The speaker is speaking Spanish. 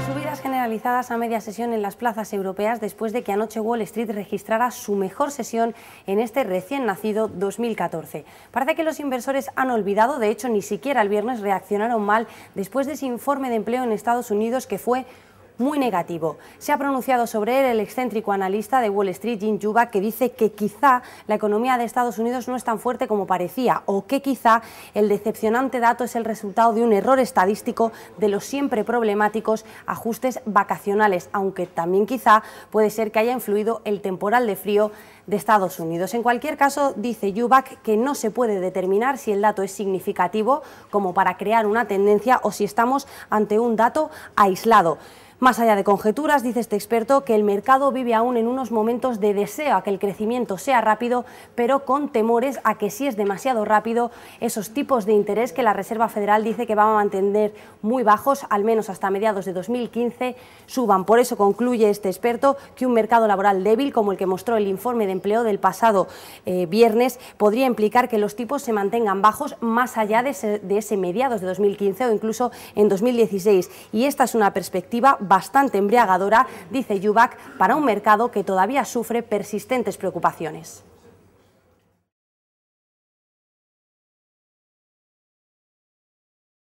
Subidas generalizadas a media sesión en las plazas europeas después de que anoche Wall Street registrara su mejor sesión en este recién nacido 2014. Parece que los inversores han olvidado, de hecho ni siquiera el viernes reaccionaron mal después de ese informe de empleo en Estados Unidos que fue muy negativo. Se ha pronunciado sobre él el excéntrico analista de Wall Street, Jim Yuva... que dice que quizá la economía de Estados Unidos no es tan fuerte como parecía o que quizá el decepcionante dato es el resultado de un error estadístico de los siempre problemáticos ajustes vacacionales, aunque también quizá puede ser que haya influido el temporal de frío de Estados Unidos. En cualquier caso, dice Yuva... que no se puede determinar si el dato es significativo como para crear una tendencia o si estamos ante un dato aislado. Más allá de conjeturas, dice este experto que el mercado vive aún en unos momentos de deseo a que el crecimiento sea rápido, pero con temores a que si es demasiado rápido, esos tipos de interés que la Reserva Federal dice que va a mantener muy bajos, al menos hasta mediados de 2015, suban. Por eso concluye este experto que un mercado laboral débil, como el que mostró el informe de empleo del pasado eh, viernes, podría implicar que los tipos se mantengan bajos más allá de ese, de ese mediados de 2015 o incluso en 2016. Y esta es una perspectiva bastante embriagadora, dice Jubac, para un mercado que todavía sufre persistentes preocupaciones.